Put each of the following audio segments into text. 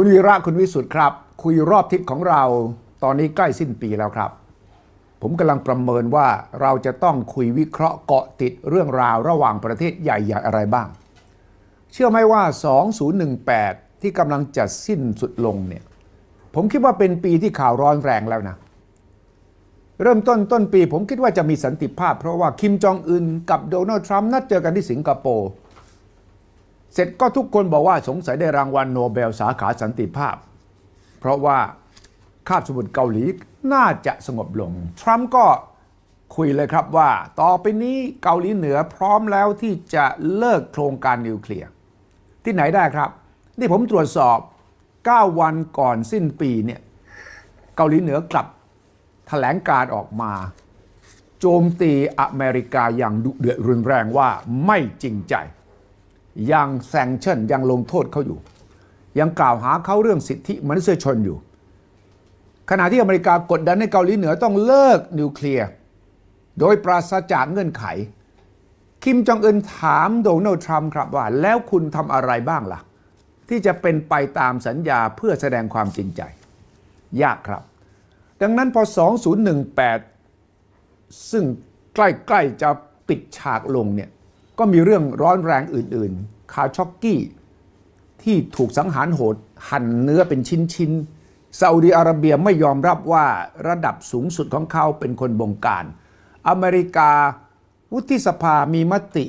คุณวีระคุณวิสุทธ์ครับ คุยรอบทิศของเราตอนนี้ใกล้สิ้นปีแล้วครับ ผมกำลังประเมินว่าเราจะต้องคุยวิเคราะห์ เกาะติดเรื่องราวระหว่างประเทศใหญ่ๆอะไรบ้าง เชื่อไหมว่า 2018 ที่กำลังจะสิ้นสุดลงเนี่ยผมคิดว่าเป็นปีที่ข่าวร้อนแรงแล้วนะเริ่มต้นต้นปีผมคิดว่าจะมีสันติภาพเพราะว่าคิมจองอึนกับโดนัลด์ทรัมป์นัดเจอกันที่สิงคโปร์เสร็จก็ทุกคนบอกว่าสงสัยได้รางวัลโนเบลสาขาสันติภาพ เพราะว่า คาบสมุทรเกาหลีน่าจะสงบลง ทรัมป์ก็คุยเลยครับว่า ต่อไปนี้เกาหลีเหนือพร้อมแล้วที่จะเลิกโครงการนิวเคลียร์ที่ไหนได้ครับ นี่ผมตรวจสอบ 9 วันก่อนสิ้นปีเนี่ยเกาหลีเหนือกลับถแถลงการออกมา โจมตีอเมริกาอย่างดุเดือดรุนแรงว่าไม่จริงใจยังแซงชั่นยังลงโทษเขาอยู่ ยังกล่าวหาเขาเรื่องสิทธิมนุษยชนอยู่ ขณะที่อเมริกากดดันให้เกาหลีเหนือต้องเลิกนิวเคลียร์ โดยปราศจากเงื่อนไข คิมจองอึนถามโดนัลด์ทรัมป์ครับว่าแล้วคุณทำอะไรบ้างละ่ะ ที่จะเป็นไปตามสัญญาเพื่อแสดงความจริงใจ ยากครับ ดังนั้นพอ 2018 ซึ่งใกล้ๆจะปิดฉากลงเนี่ยก็มีเรื่องร้อนแรงอื่นๆ คาช็อกกี้ ที่ถูกสังหารโหด หั่นเนื้อเป็นชิ้นๆ ซาอุดีอาระเบียไม่ยอมรับว่าระดับสูงสุดของเขาเป็นคนบงการ อเมริกาวุฒิสภามีมติ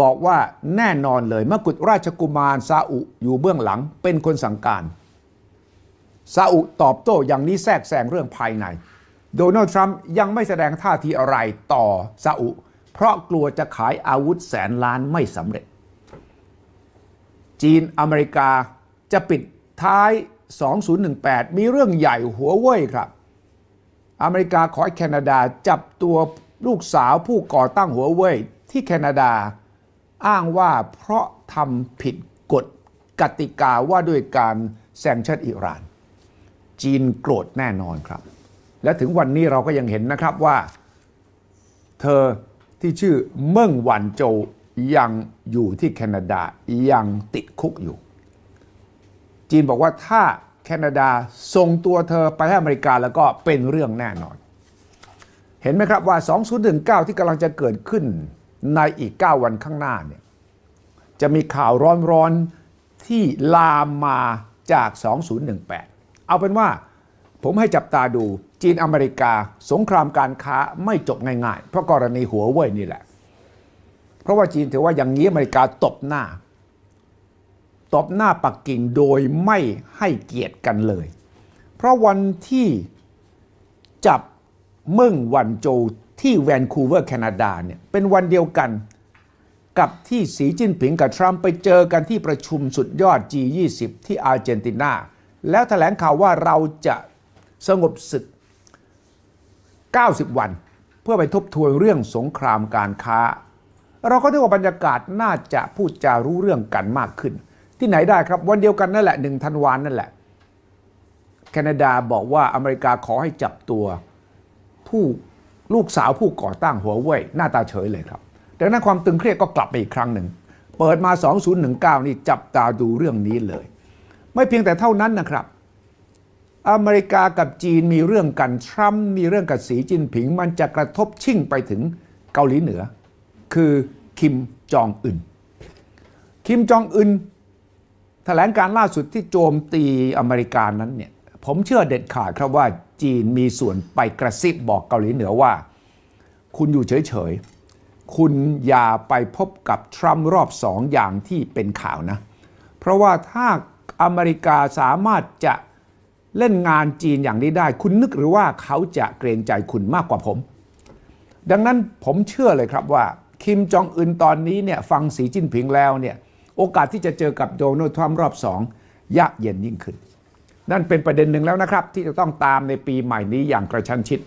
บอกว่าแน่นอนเลยมกุฎราชกุมารซาอุอยู่เบื้องหลังเป็นคนสั่งการซาอุตอบโต้อย่างนี้แทรกแซงเรื่องภายใน โดนัลด์ทรัมป์ยังไม่แสดงท่าทีอะไรต่อซาอุเพราะกลัวจะขายอาวุธแสนล้านไม่สำเร็จ จีนอเมริกาจะปิดท้าย 2018 มีเรื่องใหญ่หัวเว่ยครับ อเมริกาขอแคนาดาจับตัวลูกสาวผู้ก่อตั้งหัวเว่ยที่แคนาดาอ้างว่าเพราะทำผิดกฎกติกาว่าด้วยการแซงชัดอิหร่าน จีนโกรธแน่นอนครับ และถึงวันนี้เราก็ยังเห็นนะครับว่าเธอที่ชื่อเมิ่งหวันโจยังอยู่ที่แคนาดายังติดคุกอยู่ จีนบอกว่าถ้าแคนาดาส่งตัวเธอไปให้อเมริกาแล้วก็เป็นเรื่องแน่นอน เห็นไหมครับว่า 2019 ที่กำลังจะเกิดขึ้นในอีก 9 วันข้างหน้าเนี่ยจะมีข่าวร้อนๆที่ลามมาจาก 2018 เอาเป็นว่าผมให้จับตาดู จีนอเมริกาสงครามการค้าไม่จบง่ายๆ เพราะกรณีหัวเว่ยนี่แหละ เพราะว่าจีนถือว่าอย่างนี้อเมริกาตบหน้า ตบหน้าปักกิ่งโดยไม่ให้เกียรติกันเลย เพราะวันที่จับเมิ่งวันโจที่แวนคูเวอร์แคนาดาเนี่ยเป็นวันเดียวกันกับที่สีจิ้นผิงกับทรัมป์ไปเจอกันที่ประชุมสุดยอด G20 ที่อาร์เจนตินา แล้วแถลงข่าวว่าเราจะสงบศึก 90 วัน เพื่อไปทบทวนเรื่องสงครามการค้า เราก็ไดกว่าบรรยากาศน่าจะพูดจารู้เรื่องกันมากขึ้น ที่ไหนได้ครับวันเดียวกันนั่นแหละหนึ่งธันวานนั่นแหละ แคนาดาบอกว่าอเมริกาขอให้จับตัว ผู้ลูกสาวผู้ก่อตั้งหัวเว่ยหน้าตาเฉยเลยครับดังนั้นความตึงเครียดก็กลับไปอีกครั้งหนึ่ง เปิดมา 2019 นี่จับตาดูเรื่องนี้เลย ไม่เพียงแต่เท่านั้นนะครับอเมริกากับจีนมีเรื่องกันทรัมป์มีเรื่องกับสีจิ้นผิง มันจะกระทบชิ่งไปถึงเกาหลีเหนือ คือคิมจองอึนคิมจองอึนแถลงการล่าสุดที่โจมตีอเมริกานั้นเนี่ยผมเชื่อเด็ดขาดครับว่าจีนมีส่วนไปกระซิบบอกเกาหลีเหนือว่า คุณอยู่เฉยๆคุณอย่าไปพบกับทรัมป์รอบสองอย่างที่เป็นข่าวนะ เพราะว่าถ้าอเมริกาสามารถจะเล่นงานจีนอย่างนี้ได้คุณนึกหรือว่าเขาจะเกรงใจคุณมากกว่าผม ดังนั้นผมเชื่อเลยครับว่า คิมจองอึนตอนนี้เนี่ยฟังสีจิ้นผิงแล้วเนี่ยโอกาสที่จะเจอกับโดนัลด์ทรัมป์รอบสองยากเย็นยิ่งขึ้น นั่นเป็นประเด็นหนึ่งแล้วนะครับที่จะต้องตามในปีใหม่นี้อย่างกระชั้นชิด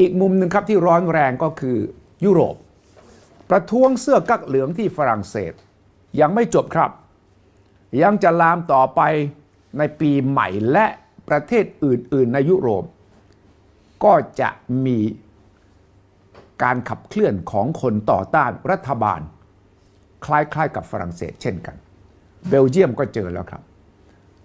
อีกมุมหนึ่งครับที่ร้อนแรงก็คือยุโรป ประท้วงเสื้อกั๊กเหลืองที่ฝรั่งเศส ยังไม่จบครับ ยังจะลามต่อไปในปีใหม่และประเทศอื่น ๆ ในยุโรป ก็จะมีการขับเคลื่อนของคนต่อต้านรัฐบาล คล้าย ๆ กับฝรั่งเศส เช่นกัน เบลเยียมก็เจอแล้วครับ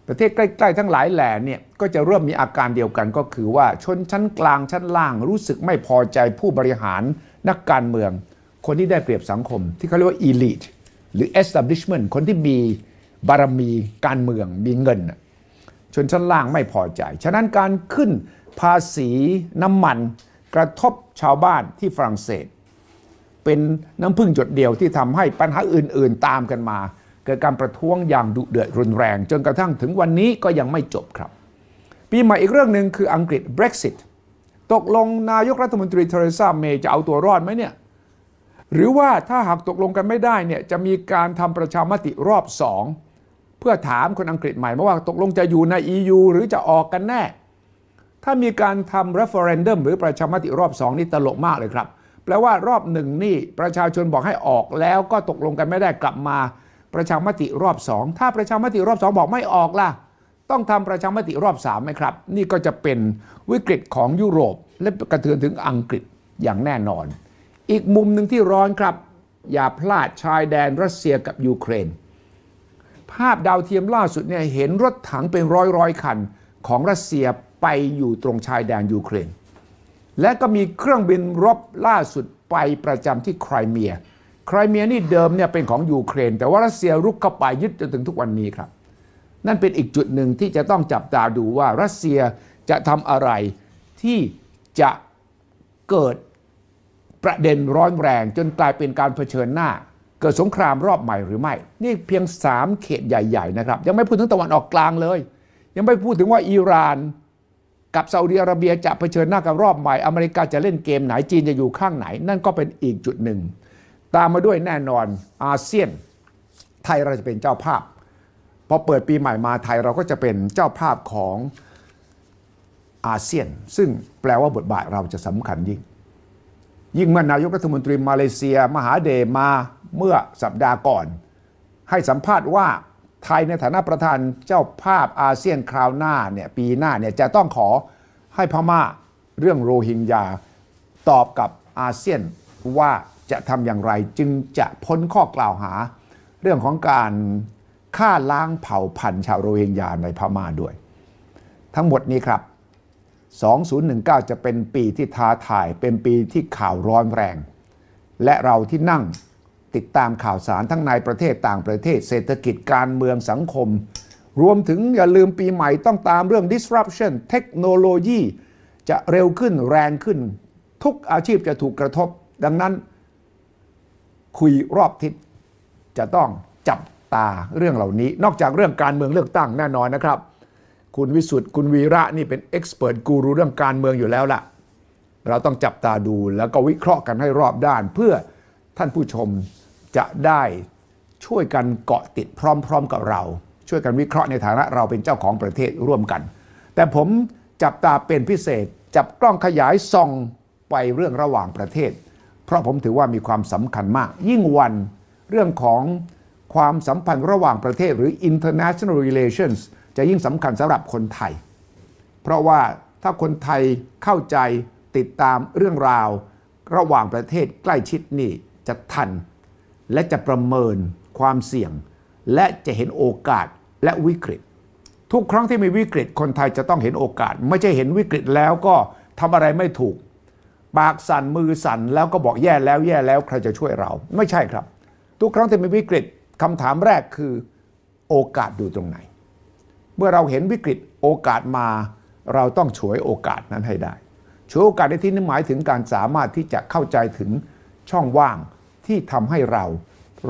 ประเทศใกล้ ๆ ทั้งหลายแหล่เนี่ยก็จะเริ่มมีอาการเดียวกันก็คือว่าชนชั้นกลางชั้นล่าง รู้สึกไม่พอใจผู้บริหารนักการเมือง คนที่ได้เปรียบสังคม ที่เขาเรียกว่าอีลิทหรือเ s t a b l ิชเมน n t คนที่มีบารมีการเมืองมีเงินชนชั้นล่างไม่พอใจ ฉะนั้นการขึ้นภาษีน้ำมันกระทบชาวบ้านที่ฝรั่งเศส เป็นน้ำพึ่งหยดเดียวที่ทำให้ปัญหาอื่นๆตามกันมา เกิดการประท้วงอย่างดุเดือดรุนแรง จนกระทั่งถึงวันนี้ก็ยังไม่จบครับ ปีใหม่อีกเรื่องหนึ่งคืออังกฤษ Brexit ตกลงนายกรัฐมนตรีเทเรซาเมย์จะเอาตัวรอดไหมเนี่ยหรือว่าถ้าหากตกลงกันไม่ได้เนี่ยจะมีการทำประชามติรอบสองเพื่อถามคนอังกฤษใหม่มาว่าตกลงจะอยู่ใน EU หรือจะออกกันแน่ ถ้ามีการทำ referendum หรือประชามติรอบสองนี่ตลกมากเลยครับแปลว่ารอบหนึ่งนี่ประชาชนบอกให้ออกแล้วก็ตกลงกันไม่ได้กลับมา ประชามติรอบสองถ้าประชามติรอบสองบอกไม่ออกล่ะ ต้องทำประชามติรอบสามไหมครับ นี่ก็จะเป็นวิกฤตของยุโรป และกระเทือนถึงอังกฤษอย่างแน่นอน อีกมุมหนึ่งที่ร้อนครับ อย่าพลาดชายแดนรัสเซียกับยูเครนภาพดาวเทียมล่าสุดเนี่ยเห็นรถถังเป็นร้อยร้อยคัน ของรัสเซียไปอยู่ตรงชายแดนยูเครนและก็มีเครื่องบินรบล่าสุดไปประจำที่ไครเมียไครเมียนี่เดิมเนี่ยเป็นของยูเครน แต่ว่ารัสเซียรุกเข้าไปยึดจนถึงทุกวันนี้ครับ นั่นเป็นอีกจุดหนึ่งที่จะต้องจับตาดูว่ารัสเซียจะทำอะไรที่จะเกิดประเด็นร้อนแรงจนกลายเป็นการเผชิญหน้าเกิดสงครามรอบใหม่หรือไม่ นี่เพียง 3 เขตใหญ่ ๆ นะครับ ยังไม่พูดถึงตะวันออกกลางเลย ยังไม่พูดถึงว่าอิหร่านกับซาอุดิอาระเบียจะเผชิญหน้ากับรอบใหม่ อเมริกาจะเล่นเกมไหนจีนจะอยู่ข้างไหน นั่นก็เป็นอีกจุดหนึ่งตามมาด้วยแน่นอนอาเซียน ไทยเราจะเป็นเจ้าภาพพอเปิดปีใหม่มาไทยเราก็จะเป็นเจ้าภาพของอาเซียน ซึ่งแปลว่าบทบาทเราจะสำคัญ ยิ่งยิ่งเมื่อนายกรัฐมนตรีมาเลเซีย มหาเดมาเมื่อสัปดาห์ก่อน ให้สัมภาษณ์ว่าไทยในฐานะประธานเจ้าภาพอาเซียนคราวหน้าเนี่ยปีหน้าเนี่ยจะต้องขอให้พม่าเรื่องโรฮิงญาตอบกับอาเซียนว่าจะทำอย่างไรจึงจะพ้นข้อกล่าวหา เรื่องของการฆ่าล้างเผ่าพันธุ์ชาวโรฮิงญาในพม่าด้วย ทั้งหมดนี้ครับ 2019 จะเป็นปีที่ท้าทายเป็นปีที่ข่าวร้อนแรง และเราที่นั่งติดตามข่าวสารทั้งในประเทศต่างประเทศเศรษฐกิจการเมืองสังคม รวมถึงอย่าลืมปีใหม่ต้องตามเรื่อง disruption เทคโนโลยีจะเร็วขึ้นแรงขึ้น ทุกอาชีพจะถูกกระทบ ดังนั้นคุยรอบทิศจะต้องจับตาเรื่องเหล่านี้ นอกจากเรื่องการเมืองเลือกตั้งแน่นอนนะครับ คุณวิสุทธ์คุณวีระนี่เป็นเอ็กซ์เพรสกูรูเรื่องการเมืองอยู่แล้วล่ะ เราต้องจับตาดูแล้วก็วิเคราะห์กันให้รอบด้านเพื่อท่านผู้ชมจะได้ช่วยกันเกาะติดพร้อมๆ กับเรา ช่วยกันวิเคราะห์ในฐานะเราเป็นเจ้าของประเทศร่วมกัน แต่ผมจับตาเป็นพิเศษ จับกล้องขยายส่องไปเรื่องระหว่างประเทศ เพราะผมถือว่ามีความสำคัญมากยิ่งวัน เรื่องของความสัมพันธ์ระหว่างประเทศหรือ international relations จะยิ่งสำคัญสำหรับคนไทย เพราะว่าถ้าคนไทยเข้าใจติดตามเรื่องราว ระหว่างประเทศใกล้ชิดนี่จะทันและจะประเมินความเสี่ยง และจะเห็นโอกาสและวิกฤต ทุกครั้งที่มีวิกฤต คนไทยจะต้องเห็นโอกาส ไม่ใช่เห็นวิกฤตแล้วก็ทำอะไรไม่ถูก ปากสั่นมือสั่นแล้วก็บอกแย่แล้วแย่แล้วใครจะช่วยเราไม่ใช่ครับ ทุกครั้งที่มีวิกฤตคำถามแรกคือโอกาสอยู่ตรงไหน เมื่อเราเห็นวิกฤตโอกาสมา เราต้องฉวยโอกาสนั้นให้ได้ฉวยโอกาสในที่นี้หมายถึงการสามารถที่จะเข้าใจถึงช่องว่างที่ทำให้เรา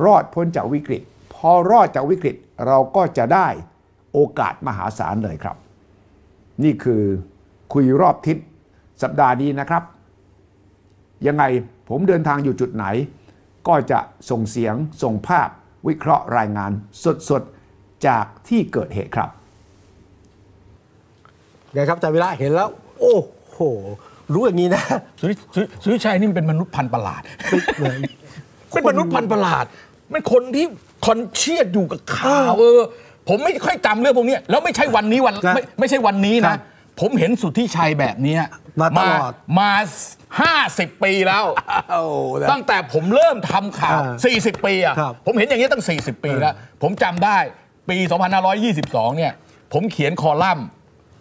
รอดพ้นจากวิกฤต พอรอดจากวิกฤตเราก็จะได้โอกาสมหาศาลเลยครับ นี่คือคุยรอบทิศสัปดาห์นี้นะครับ ยังไงผมเดินทางอยู่จุดไหน ก็จะส่งเสียงส่งภาพ วิเคราะห์ รายงานสดๆ จากที่เกิดเหตุครับไงครับจาวิระเห็นแล้ว โอ้โห รู้อย่างนี้นะสุริชัยนี่เป็นมนุษย์พันประหลาดเป็นมนุษย์พันประหลาดเป็นคนที่คอนเชียดอยู่กับข่าวเออ ผมไม่ค่อยจำเรื่องพวกนี้แล้วไม่ใช่วันนี้วันไม่ไม่ใช่วันนี้นะ ผมเห็นสุทธิชัยแบบนี้มาตลอดมาห้าสิบปีแล้ว ตั้งแต่ผมเริ่มทำข่าวสี่สิบปีอ่ะผมเห็นอย่างนี้ตั้งสสี่ิบปีแล้ว ผมจำได้ปี 2522เนี่ยผมเขียนคอลัมน์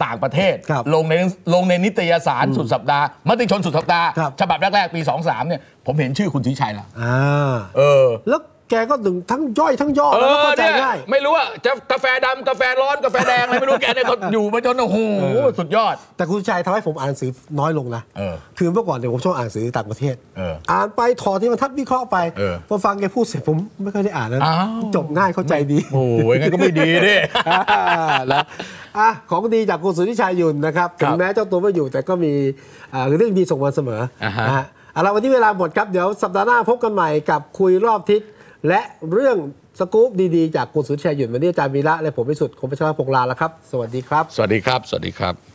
ต่างประเทศ ลงในลงในนิตยสาร สุดสัปดาห์มติชนสุดสัปดาห์ฉบับแรก ๆ ปี 23เนี่ยผมเห็นชื่อคุณชิชัยละอ่าเออ แล้วแกก็ถึงทั้งย่อยทั้งย่อเอแล้วก็ใจง่ายไม่รู้ว่าจะกาแฟดำกาแฟร้อนกาแฟแดงอะไรไม่รู้แกเนี่ยก็อยู่มาจนโอ้โหสุดยอด แต่คุณชัยทำให้ผมอ่านหนังสือน้อยลงนะคือเมื่อก่อนเนี่ยผมชอบอ่านหนังสือต่างประเทศอ่านไปถอดที่มันทัดวิเคราะห์ไปพอฟังแกพูดเสร็จผมไม่ค่อยได้อ่านแล้วจบง่ายเข้าใจดีโอ้ยงั้นก็ไม่ดีดิแล้วอ่ะของดีจากคุณสุนิชัยยุนนะครับถึงแม้เจ้าตัวไม่อยู่แต่ก็มีเรื่องดีส่งมาเสมอนะฮะเราวันนี้เวลาหมดครับเดี๋ยวสัปดาห์หน้าพบกันใหม่กับคุยรอบทิศ และเรื่องสกู๊ปดีๆจากคุณสุนิชัยยุนวันนี้อาจารย์วีระและผมพิสุทธิ์คมพิชรพงลาแล้วครับ สวัสดีครับ สวัสดีครับสวัสดีครับ